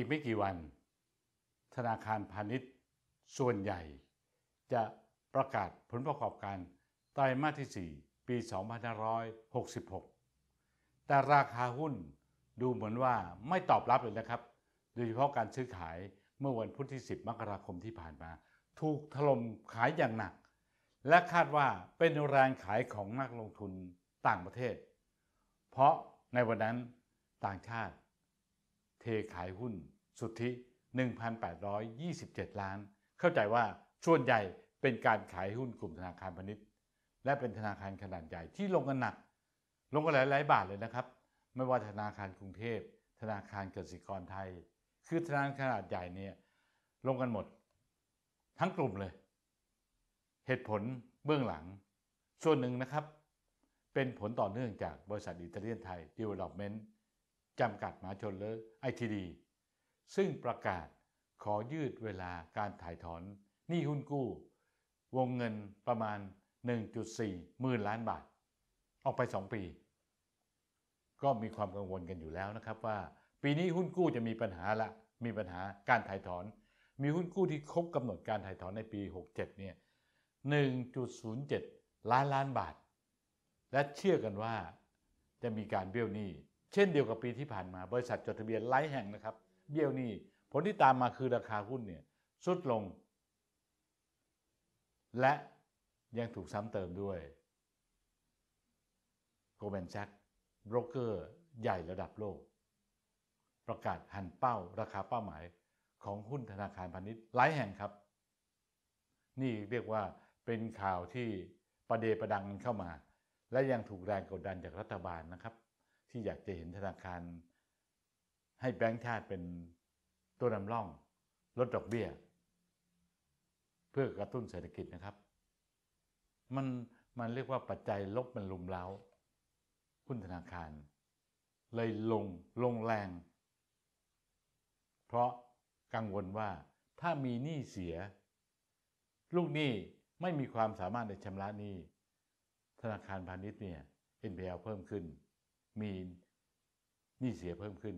ีกไม่กี่วัน ธนาคารพาณิชย์ส่วนใหญ่ จะประกาศผลประกอบการไตรมาสที่ 4 ปี 2566 แต่ราคาหุ้นดูเหมือนว่าไม่ตอบรับเลยนะครับ โดยเฉพาะการซื้อขายเมื่อวันพุธที่ 10 มกราคมที่ผ่านมา ถูกถล่มขายอย่างหนัก และคาดว่าเป็นแรงขายของนักลงทุนต่างประเทศ เพราะในวันนั้นต่างชาติเทขายหุ้นสุทธิ 1,827 ล้าน เข้าใจว่าส่วนใหญ่เป็นการขายหุ้นกลุ่มธนาคารพาณิชย์ และเป็นธนาคารขนาดใหญ่ที่ลงกันหนัก ลงกันหลายๆบาทเลยนะครับ ไม่ว่าธนาคารกรุงเทพ ธนาคารกสิกรไทย คือธนาคารขนาดใหญ่เนี่ย ลงกันหมด ทั้งกลุ่มเลย เหตุผลเบื้องหลัง ส่วนหนึ่งนะครับ เป็นผลต่อเนื่องจากบริษัทอิตาเลียนไทยดเวลลอปเมนต์จำกัดมหาชนหรือไอทีดีซึ่งประกาศขอยืดเวลาการถ่ายถอนหนี้หุ้นกู้วงเงินประมาณ 1.4หมื่นล้านบาท ออกไป 2 ปี ก็มีความกังวลกันอยู่แล้วนะครับว่าปีนี้หุ้นกู้จะมีปัญหาละมีปัญหาการถ่ายถอนมีหุ้นกู้ที่ครบกำหนดการถ่ายถอนในปี 67เนี่ย1.07 ล้านล้านบาท และเชื่อกันว่าจะมีการ เบี้ยวหนี้เช่นเดียวกับปีที่ผ่านมา บริษัทจดทะเบียนหลายแห่งนะครับ เบี้ยวนี่ผลที่ตามมาคือราคาหุ้นเนี่ยสุดลง และยังถูกซ้ำเติมด้วย โกลแมนแซกโบรกเกอร์ ใหญ่ระดับโลก ประกาศหันเป้าราคาเป้าหมายของหุ้นธนาคารพาณิชย์หลายแห่งครับ นี่เรียกว่าเป็นข่าวที่ประเดประดังเข้ามา และยังถูกแรงกดดันจากรัฐบาลนะครับที่อยากจะเห็นธนาคารให้แบงค์ชาติเป็นตัวนำร่อง ลดดอกเบี้ย เพื่อกระตุ้นเศรษฐกิจนะครับ มัน มันเรียกว่าปัจจัยลบมันลุมเล้าหุ้นธนาคาร เลยลงลงแรง เพราะกังวลว่าถ้ามีหนี้เสีย ลูกหนี้ไม่มีความสามารถในชำระหนี้ ธนาคารพาณิชย์เนี่ย NPL เพิ่มขึ้นมีหนี้เสียเพิ่มขึ้น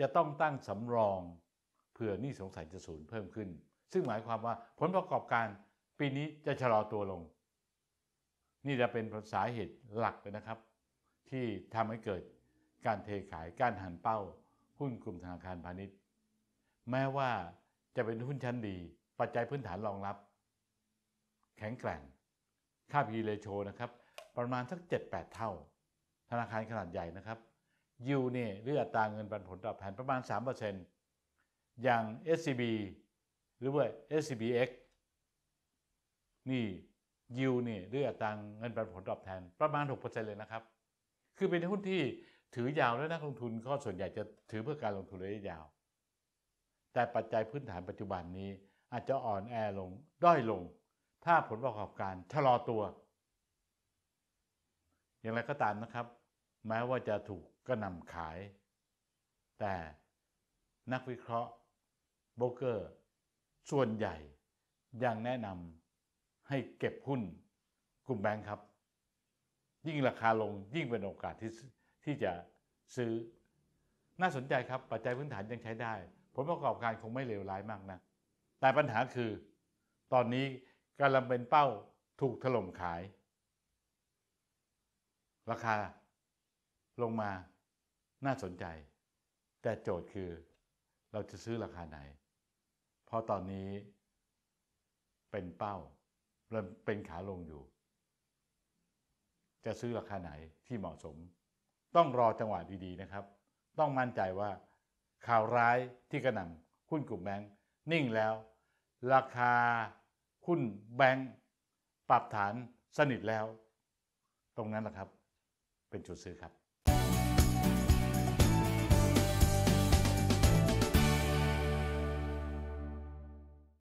จะต้องตั้งสำรองเผื่อหนี้สงสัยจะสูญเพิ่มขึ้น ซึ่งหมายความว่าผลประกอบการปีนี้จะชะลอตัวลง นี่จะเป็นสาเหตุหลักเลยนะครับ ที่ทำให้เกิดการเทขายการหันเป้าหุ้นกลุ่มธนาคารพาณิชย์ แม้ว่าจะเป็นหุ้นชั้นดีปัจจัยพื้นฐานรองรับ แข็งแกร่งค่า P/E ratio นะครับประมาณสัก7-8 เท่าธนาคารขนาดใหญ่นะครับยูเนี่ยหรืออัตราเงินปันผลตอบแทนประมาณ3%อย่าง SCB หรือว่า SCBX นี่ยูเนี่ยหรืออัตราเงินปันผลตอบแทนประมาณ 6%เลยนะครับคือเป็นหุ้นที่ถือยาวและนักลงทุนก็ส่วนใหญ่จะถือเพื่อการลงทุนระยะยาว แต่ปัจจัยพื้นฐานปัจจุบันนี้อาจจะอ่อนแอลงด้อยลงถ้าผลประกอบการชะลอตัว อย่างไรก็ตามนะครับแม้ว่าจะถูกกระนำขาย แต่นักวิเคราะห์ โบรกเกอร์ ส่วนใหญ่ยังแนะนำให้เก็บหุ้นกลุ่มแบงค์ครับ ยิ่งราคาลงยิ่งเป็นโอกาสที่ที่จะซื้อ น่าสนใจครับปัจจัยพื้นฐานยังใช้ได้ ผลประกอบการคงไม่เลวร้ายมากนะ แต่ปัญหาคือ ตอนนี้กำลังเป็นเป้าถูกถล่มขาย ราคาลงมาน่าสนใจ แต่โจทย์คือเราจะซื้อราคาไหนเพราะตอนนี้เป็นเป้าเริ่มเป็นขาลงอยู่ จะซื้อราคาไหนที่เหมาะสม ต้องรอจังหวะดีๆนะครับ ต้องมั่นใจว่า ข่าวร้ายที่กระหน่ำหุ้น กลุ่มแบงค์นิ่งแล้ว ราคาหุ้นแบงค์ปรับฐานสนิทแล้ว ตรงนั้นแหละครับ เป็นจุดซื้อครับ